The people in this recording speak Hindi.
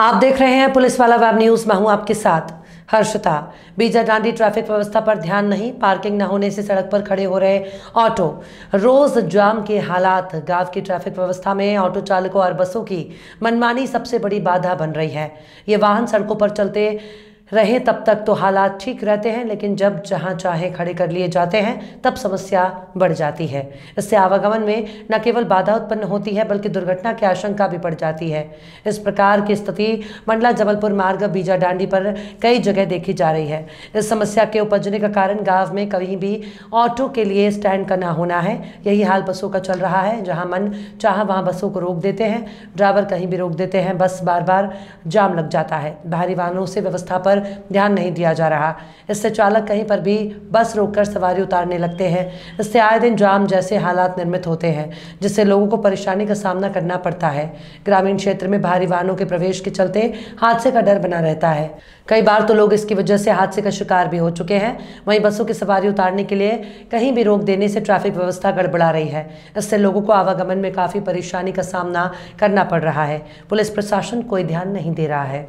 आप देख रहे हैं पुलिस वाला वेब न्यूज़ मैं हूं आपके साथ हर्षता बीजा डांडी ट्रैफिक व्यवस्था पर ध्यान नहीं पार्किंग न होने से सड़क पर खड़े हो रहे ऑटो रोज जाम के हालात गांव की ट्रैफिक व्यवस्था में ऑटो चालकों और बसों की मनमानी सबसे बड़ी बाधा बन रही है ये वाहन सड़कों पर चलते रहे तब तक तो हालात ठीक रहते हैं लेकिन जब जहाँ चाहे खड़े कर लिए जाते हैं तब समस्या बढ़ जाती है इससे आवागमन में न केवल बाधा उत्पन्न होती है बल्कि दुर्घटना की आशंका भी बढ़ जाती है इस प्रकार की स्थिति मंडला जबलपुर मार्ग बीजा डांडी पर कई जगह देखी जा रही है इस समस्या के उपजने का कारण गाँव में कहीं भी ऑटो के लिए स्टैंड का ना होना है यही हाल बसों का चल रहा है जहाँ मन चाह वहाँ बसों को रोक देते हैं ड्राइवर कहीं भी रोक देते हैं बस बार बार जाम लग जाता है भारी वाहनों से व्यवस्था पर ध्यान नहीं दिया जा रहा इससे चालक कहीं पर भी बस रोककर सवारी उतारने लगते हैं इससे आए दिन जाम जैसे हालात निर्मित होते हैं जिससे लोगों को परेशानी का सामना करना पड़ता है ग्रामीण क्षेत्र में भारी वाहनों के प्रवेश के चलते हादसे का डर बना रहता है कई बार तो लोग इसकी वजह से हादसे का शिकार भी हो चुके हैं वहीं बसों की सवारी उतारने के लिए कहीं भी रोक देने से ट्रैफिक व्यवस्था गड़बड़ा रही है इससे लोगों को आवागमन में काफ़ी परेशानी का सामना करना पड़ रहा है पुलिस प्रशासन कोई ध्यान नहीं दे रहा है